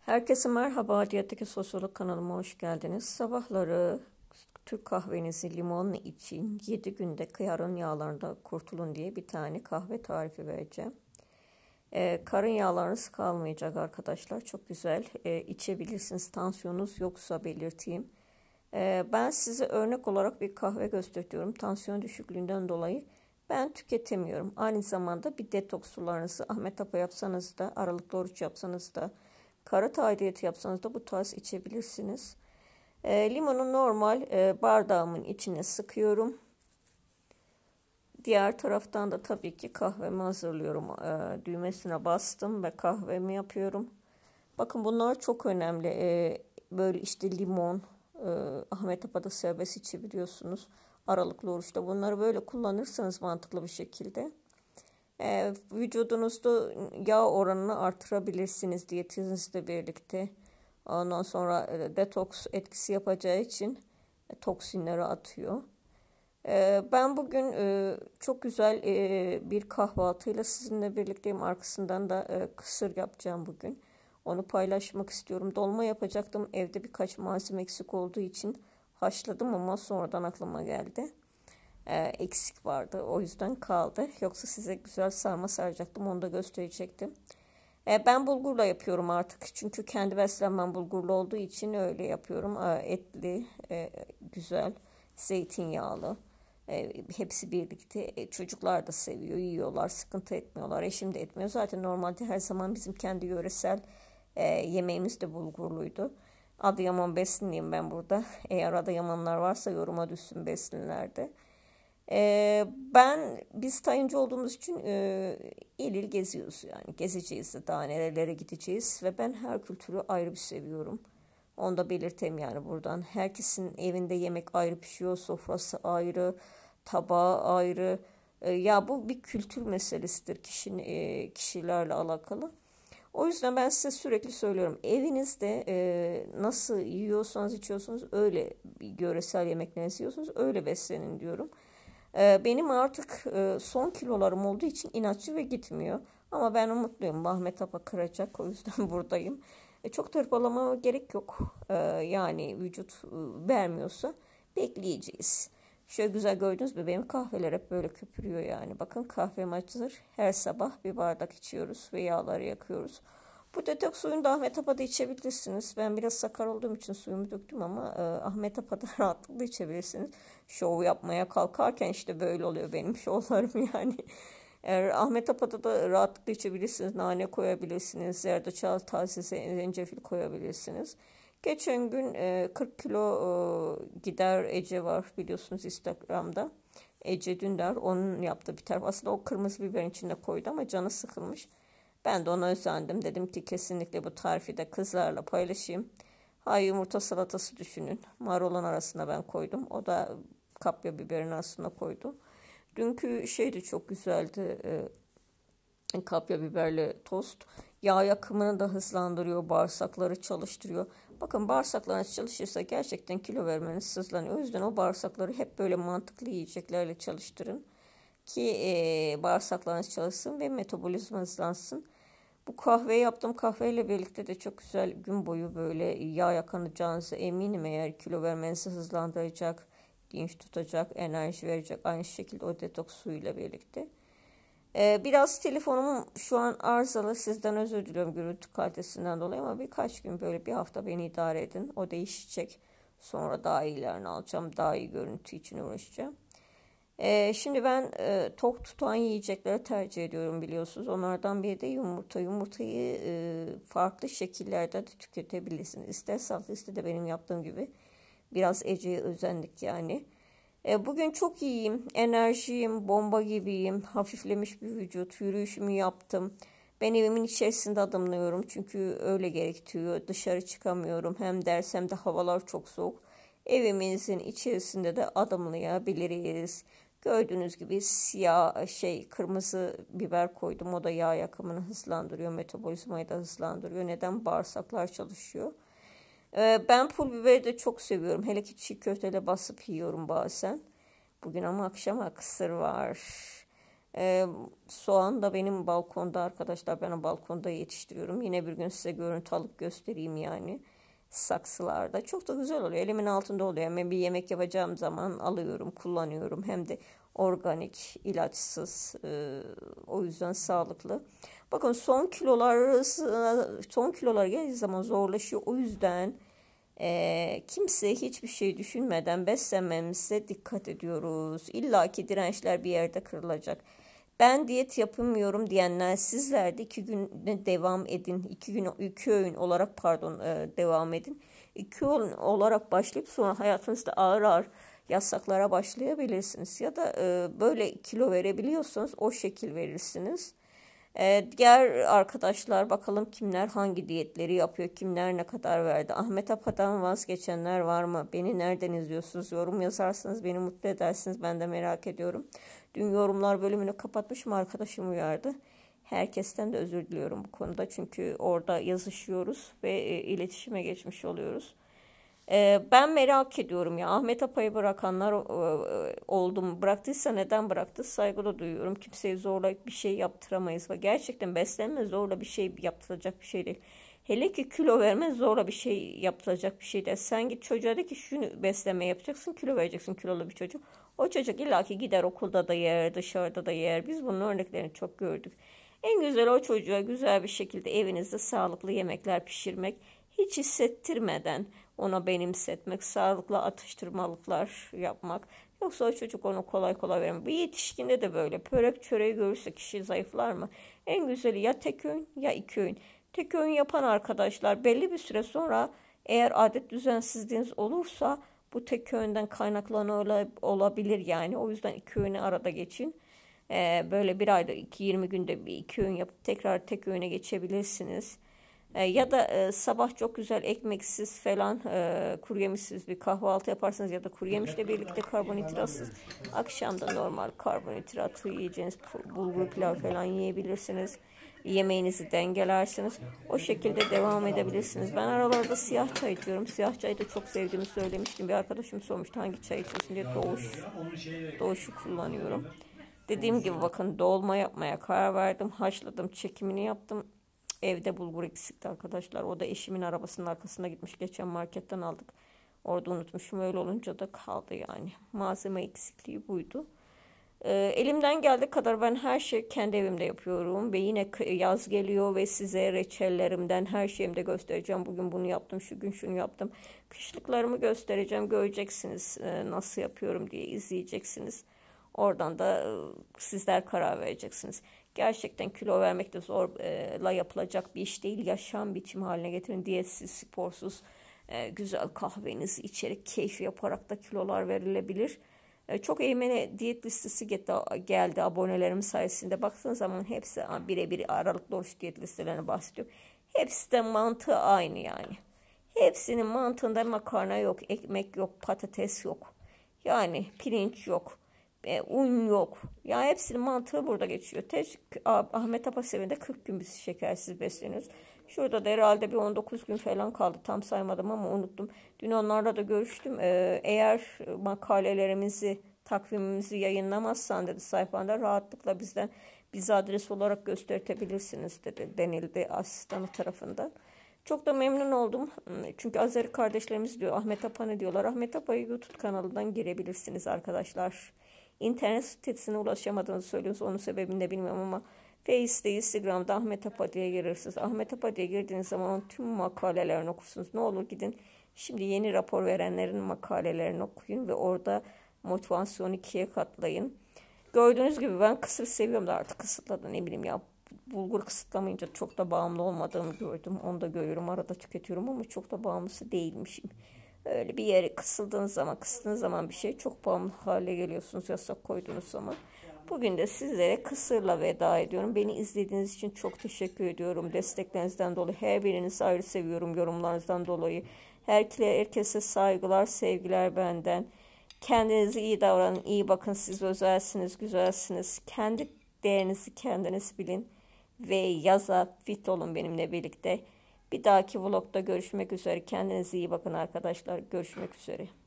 Herkese merhaba, Diyetteki Sosyolog kanalıma hoş geldiniz. Sabahları Türk kahvenizi limonla için 7 günde karın yağlarında kurtulun diye bir tane kahve tarifi vereceğim. Ee, karın yağlarınız kalmayacak arkadaşlar. Çok güzel. Ee, içebilirsiniz. Tansiyonunuz yoksa belirteyim. Ee, ben size örnek olarak bir kahve gösteriyorum. Tansiyon düşüklüğünden dolayı ben tüketemiyorum. Aynı zamanda bir detoks sularınızı Ahmet Apa yapsanız da, aralıklı oruç yapsanız da, Kara tahriyatı yapsanız da bu tarz içebilirsiniz. E, limonu normal e, bardağımın içine sıkıyorum. Diğer taraftan da tabii ki kahvemi hazırlıyorum. E, düğmesine bastım ve kahvemi yapıyorum. Bakın bunlar çok önemli. E, böyle işte limon, e, Ahmet Apa'da serbest içi biliyorsunuz. Aralıklı oruçta bunları böyle kullanırsanız mantıklı bir şekilde e, ee, vücudunuzda yağ oranını artırabilirsiniz diyetinizle birlikte. Ondan sonra e, detoks etkisi yapacağı için e, toksinleri atıyor. E, ben bugün e, çok güzel e, bir kahvaltıyla sizinle birlikteyim. Arkasından da e, kısır yapacağım bugün. Onu paylaşmak istiyorum. Dolma yapacaktım. Evde birkaç malzeme eksik olduğu için haşladım ama sonradan aklıma geldi e, eksik vardı. O yüzden kaldı. Yoksa size güzel sarma saracaktım. Onu da gösterecektim. E, ben bulgurla yapıyorum artık. Çünkü kendi beslenmem bulgurlu olduğu için öyle yapıyorum. E, etli, e, güzel, zeytinyağlı. hepsi birlikte. çocuklar da seviyor, yiyorlar, sıkıntı etmiyorlar. Eşim de etmiyor. Zaten normalde her zaman bizim kendi yöresel yemeğimiz de bulgurluydu. Adıyaman besinliyim ben burada. Eğer Adıyamanlar varsa yoruma düşsün besinlerde. E, ben biz tayıncı olduğumuz için e, il il geziyoruz yani gezeceğiz de daha nerelere gideceğiz ve ben her kültürü ayrı bir seviyorum. Onu da belirteyim yani buradan. Herkesin evinde yemek ayrı pişiyor, sofrası ayrı, tabağı ayrı. E, ya bu bir kültür meselesidir kişinin, e, kişilerle alakalı. O yüzden ben size sürekli söylüyorum. Evinizde e, nasıl yiyorsanız içiyorsunuz öyle yöresel yemeklerinizi yiyorsunuz öyle beslenin diyorum. Ee, benim artık e, son kilolarım olduğu için inatçı ve gitmiyor. Ama ben umutluyum. Ahmet Apa kıracak. O yüzden buradayım. E, çok tırpalama gerek yok. E, yani vücut e, vermiyorsa bekleyeceğiz. Şöyle güzel gördünüz mü? Benim kahveler hep böyle köpürüyor yani. Bakın kahvem açılır. Her sabah bir bardak içiyoruz ve yağları yakıyoruz. Bu detoks suyunu da Ahmet Apa'da içebilirsiniz. Ben biraz sakar olduğum için suyumu döktüm ama e, Ahmet Apa'da rahatlıkla içebilirsiniz. Şov yapmaya kalkarken işte böyle oluyor benim şovlarım yani. Eğer Ahmet Apa'da da rahatlıkla içebilirsiniz. Nane koyabilirsiniz. Zerdeçal, taze zencefil koyabilirsiniz. Geçen gün e, 40 kilo e, gider Ece var biliyorsunuz Instagram'da. Ece Dündar onun yaptığı bir tarif. Aslında o kırmızı biberin içinde koydu ama canı sıkılmış. Ben de ona özendim. Dedim ki kesinlikle bu tarifi de kızlarla paylaşayım. Hay yumurta salatası düşünün. Marulun arasına ben koydum. O da kapya biberin arasına koydu. Dünkü şey de çok güzeldi. Ee, kapya biberli tost. Yağ yakımını da hızlandırıyor. Bağırsakları çalıştırıyor. Bakın bağırsaklarınız çalışırsa gerçekten kilo vermeniz hızlanıyor. O yüzden o bağırsakları hep böyle mantıklı yiyeceklerle çalıştırın ki e, bağırsaklarınız çalışsın ve metabolizmanız hızlansın. Bu kahve yaptığım kahveyle birlikte de çok güzel gün boyu böyle yağ yakınacağınızı eminim eğer kilo vermenizi hızlandıracak, dinç tutacak, enerji verecek aynı şekilde o detoks suyuyla birlikte. Ee, biraz telefonum şu an arızalı sizden özür diliyorum gürültü kalitesinden dolayı ama birkaç gün böyle bir hafta beni idare edin o değişecek. Sonra daha iyilerini alacağım daha iyi görüntü için uğraşacağım. Ee, şimdi ben e, tok tutan yiyecekleri tercih ediyorum biliyorsunuz. Onlardan biri de yumurta. Yumurtayı e, farklı şekillerde de tüketebilirsiniz. İster sağlıklı ister de benim yaptığım gibi. Biraz Ece'ye özendik yani. E, bugün çok iyiyim. Enerjiyim, bomba gibiyim. Hafiflemiş bir vücut. Yürüyüşümü yaptım. Ben evimin içerisinde adımlıyorum çünkü öyle gerektiriyor. Dışarı çıkamıyorum. Hem ders hem de havalar çok soğuk. Evimizin içerisinde de adımlayabiliriz. Gördüğünüz gibi siyah şey kırmızı biber koydum. O da yağ yakımını hızlandırıyor. Metabolizmayı da hızlandırıyor. Neden? Bağırsaklar çalışıyor. Ee, ben pul biberi de çok seviyorum. Hele ki çiğ köftele basıp yiyorum bazen. Bugün ama akşam kısır var. Ee, soğan da benim balkonda arkadaşlar. Ben o balkonda yetiştiriyorum. Yine bir gün size görüntü alıp göstereyim yani saksılarda. Çok da güzel oluyor. Elimin altında oluyor. Hemen bir yemek yapacağım zaman alıyorum, kullanıyorum. Hem de organik, ilaçsız. E, o yüzden sağlıklı. Bakın son kilolar son kilolar geldiği zaman zorlaşıyor. O yüzden e, kimse hiçbir şey düşünmeden beslenmemize dikkat ediyoruz. İlla ki dirençler bir yerde kırılacak. Ben diyet yapamıyorum diyenler sizler de iki güne devam edin. iki gün iki öğün olarak pardon e, devam edin. İki öğün olarak başlayıp sonra hayatınızda ağır ağır yasaklara başlayabilirsiniz. Ya da e, böyle kilo verebiliyorsanız o şekil verirsiniz. E, diğer arkadaşlar bakalım kimler hangi diyetleri yapıyor, kimler ne kadar verdi. Ahmet Apa'dan vazgeçenler var mı? Beni nereden izliyorsunuz? Yorum yazarsanız beni mutlu edersiniz. Ben de merak ediyorum. Dün yorumlar bölümünü kapatmışım arkadaşım uyardı. Herkesten de özür diliyorum bu konuda çünkü orada yazışıyoruz ve e, iletişime geçmiş oluyoruz. Ee, ben merak ediyorum ya Ahmet Apa'yı bırakanlar oldum Bıraktıysa neden bıraktı? saygıda duyuyorum. Kimseye zorla bir şey yaptıramayız. Ve gerçekten beslenme zorla bir şey yaptıracak bir şey değil. Hele ki kilo verme zorla bir şey yaptıracak bir şey değil. Sen git çocuğa de ki şunu besleme yapacaksın kilo vereceksin kilolu bir çocuk. O çocuk illaki gider okulda da yer dışarıda da yer. Biz bunun örneklerini çok gördük. En güzel o çocuğa güzel bir şekilde evinizde sağlıklı yemekler pişirmek hiç hissettirmeden ona benimsetmek, sağlıklı atıştırmalıklar yapmak. Yoksa o çocuk onu kolay kolay vermiyor. Bir yetişkinde de böyle pörek çöreği görürse kişi zayıflar mı? En güzeli ya tek öğün ya iki öğün. Tek öğün yapan arkadaşlar belli bir süre sonra eğer adet düzensizliğiniz olursa bu tek öğünden kaynaklanıyor olabilir yani. O yüzden iki öğünü arada geçin. Ee, böyle bir ayda iki, 20 günde bir iki öğün yapıp tekrar tek öğüne geçebilirsiniz. E, ya da e, sabah çok güzel ekmeksiz falan e, kuru yemişsiz bir kahvaltı yaparsanız ya da kuru yemişle birlikte karbonhidratsız. Akşamda normal karbonhidratı yiyeceğiniz bulgur pilav falan yiyebilirsiniz. Yemeğinizi dengelersiniz. O şekilde devam edebilirsiniz. Ben aralarda siyah çay içiyorum. Siyah çayı da çok sevdiğimi söylemiştim. Bir arkadaşım sormuştu hangi çay içiyorsun diye doğuş, doğuşu kullanıyorum. Dediğim gibi bakın dolma yapmaya karar verdim. Haşladım, çekimini yaptım. Evde bulgur eksikti arkadaşlar. O da eşimin arabasının arkasına gitmiş. Geçen marketten aldık. Orada unutmuşum. Öyle olunca da kaldı yani. Malzeme eksikliği buydu. Ee, elimden geldiği kadar ben her şeyi kendi evimde yapıyorum. Ve yine yaz geliyor ve size reçellerimden her şeyimi de göstereceğim. Bugün bunu yaptım, şu gün şunu yaptım. Kışlıklarımı göstereceğim. Göreceksiniz e, nasıl yapıyorum diye izleyeceksiniz. Oradan da e, sizler karar vereceksiniz. Gerçekten kilo vermek de zorla yapılacak bir iş değil. Yaşam biçimi haline getirin. Diyetsiz, sporsuz, e, güzel kahvenizi içerek keyif yaparak da kilolar verilebilir. E, çok eğmene diyet listesi geldi abonelerim sayesinde. Baktığın zaman hepsi birebir aralıklı oruç diyet listelerine bahsediyor. Hepsi de mantığı aynı yani. Hepsinin mantığında makarna yok, ekmek yok, patates yok. Yani pirinç yok e, un yok. Yani hepsinin mantığı burada geçiyor. Teş, Ahmet Apasevin'de 40 gün biz şekersiz besleniyoruz. Şurada da herhalde bir 19 gün falan kaldı. Tam saymadım ama unuttum. Dün onlarla da görüştüm. Ee, eğer makalelerimizi, takvimimizi yayınlamazsan dedi sayfanda rahatlıkla bizden biz adres olarak gösterebilirsiniz dedi denildi asistanı tarafında. Çok da memnun oldum. Çünkü Azeri kardeşlerimiz diyor Ahmet Apa ne diyorlar. Ahmet Apa'yı YouTube kanalından girebilirsiniz arkadaşlar internet sitesine ulaşamadığınızı söylüyorsunuz. Onun sebebini de bilmiyorum ama Face'de, Instagram'da Ahmet Apa diye girirsiniz. Ahmet Apa diye girdiğiniz zaman onun tüm makalelerini okursunuz. Ne olur gidin şimdi yeni rapor verenlerin makalelerini okuyun ve orada motivasyonu ikiye katlayın. Gördüğünüz gibi ben kısır seviyorum da artık kısıtladı ne bileyim ya. Bulgur kısıtlamayınca çok da bağımlı olmadığımı gördüm. Onu da görüyorum arada tüketiyorum ama çok da bağımlısı değilmişim. Öyle bir yeri kısıldığınız zaman, kısıldığınız zaman bir şey çok bağımlı hale geliyorsunuz yasak koyduğunuz zaman. Bugün de sizlere kısırla veda ediyorum. Beni izlediğiniz için çok teşekkür ediyorum. Desteklerinizden dolayı her birinizi ayrı seviyorum yorumlarınızdan dolayı. Herkese, herkese saygılar, sevgiler benden. kendinizi iyi davranın, iyi bakın. Siz özelsiniz, güzelsiniz. Kendi değerinizi kendiniz bilin ve yaza fit olun benimle birlikte. Bir dahaki vlogda görüşmek üzere. Kendinize iyi bakın arkadaşlar. Görüşmek üzere.